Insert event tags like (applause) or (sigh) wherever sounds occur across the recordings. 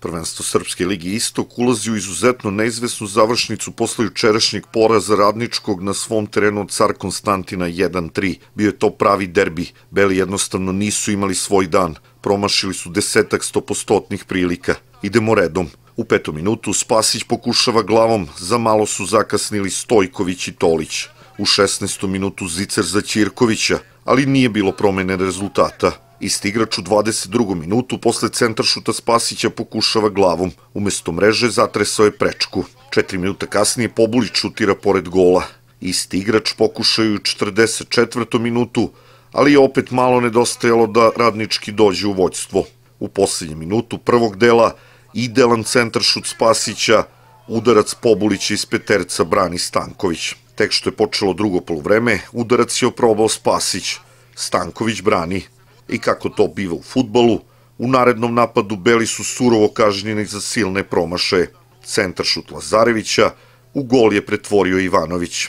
Prvenstvo Srpske ligi Istok ulazi u izuzetno neizvesnu završnicu posle jučerašnjeg poraza radničkog na svom terenu car Konstantina 1-3. Bio je to pravi derbi, Beli jednostavno nisu imali svoj dan, promašili su desetak stopostotnih prilika. Idemo redom. U petom minutu Spasić pokušava glavom, za malo su zakasnili Stojković i Tolić. U 16. minutu Zicer za Ćirkovića, ali nije bilo promene rezultata. Isti igrač u 22. minutu posle centaršuta Spasića pokušava glavom. Umesto mreže zatresao je prečku. Četiri minuta kasnije Pobulić šutira pored gola. Isti igrač pokušaju u 44. minutu, ali je opet malo nedostajalo da radnički dođe u vođstvo. U poslednjem minutu prvog dela idealan centaršut Spasića, udarac Pobulića iz peterca brani Stanković. Tek što je počelo drugo polovreme, udarac je oprobao Spasić. Stanković brani. I kako to biva u futbolu, u narednom napadu Beli su surovo kažnjeni za silne promaše. Centar šut Lazarevića u gol je pretvorio Ivanović.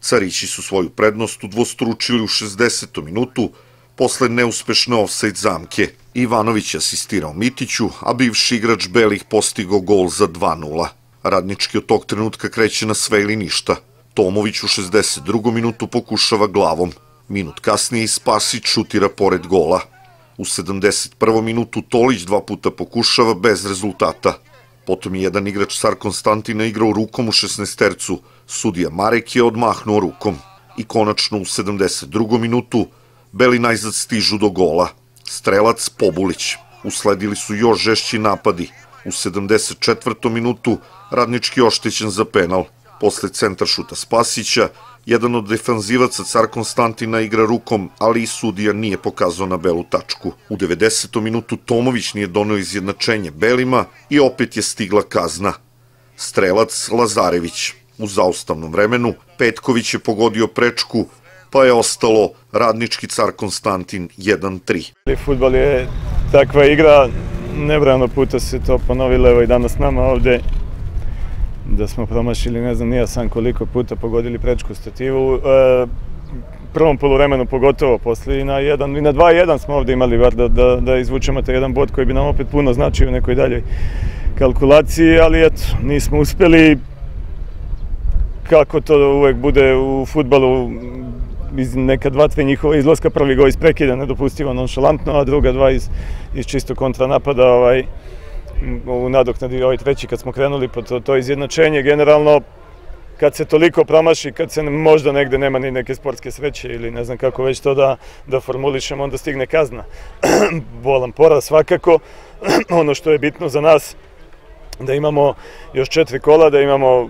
Carići su svoju prednost udvostručili u 60. minutu posle neuspešne offside zamke. Ivanović asistirao Mitiću, a bivši igrač Belih postigao gol za 2-0. Radnički od tog trenutka kreće na sve ili ništa. Tomović u 62. minutu pokušava glavom. Minut kasnije Spasić šutira pored gola. U 71. minutu Tolić dva puta pokušava bez rezultata. Potom je jedan igrač Sar Konstantina igrao rukom u 16 tercu. Sudija Marek je odmahnuo rukom. I konačno u 72. minutu Beli najzad stižu do gola. Strelac Pobulić. Usledili su još žešći napadi. U 74. minutu Radnički oštećen za penal. Posle šuta Spasića Jedan od defanzivaca car Konstantina igra rukom, ali i sudija nije pokazao na belu tačku. U 90. minutu Tomović nije donio izjednačenje belima i opet je stigla kazna. Strelac Lazarević. U zaustavnom vremenu Petković je pogodio prečku, pa je ostalo radnički car Konstantin 1-3. Futbal je takva igra, nebrano puta se to ponovilo evo i danas nama ovde da smo promašili, ne znam, nija sam koliko puta pogodili prečku stativu. E, prvom polovremenu pogotovo, posle i na 1 i na 2-1 smo ovde imali var da, da, da izvučemo taj jedan bod koji bi nam opet puno značio u nekoj daljoj kalkulaciji, ali eto, nismo uspeli kako to uvek bude u futbalu iz neka dva, tri njihova izlaska, prvi go iz prekida, nedopustivo nonšalantno, a druga dva iz, iz čisto kontranapada, ovaj, u nadoknadi ovaj treći kad smo krenuli, pa to, to izjednačenje generalno kad se toliko promaši, kad se možda negde nema ni neke sportske sreće ili ne znam kako već to da, da formulišemo, onda stigne kazna. (clears throat) Bolan poraz svakako, (clears throat) ono što je bitno za nas, da imamo još četiri kola, da imamo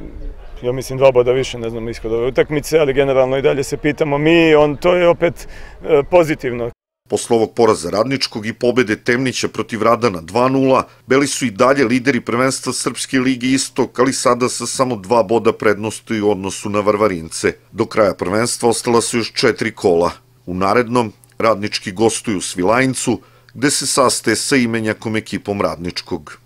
ja mislim dva boda više, ne znam ishod ove utakmice, ali generalno i dalje se pitamo mi, on to je opet e, pozitivno. Posle ovog poraza Radničkog i pobede Temnića protiv Radana 2-0, Beli su i dalje lideri prvenstva Srpske ligi Istok, ali sada sa samo dva boda prednosti u odnosu na Varvarince. Do kraja prvenstva ostala su još četiri kola. U narednom Radnički gostuju Svilajncu, gde se sastaje sa imenjakom ekipom Radničkog.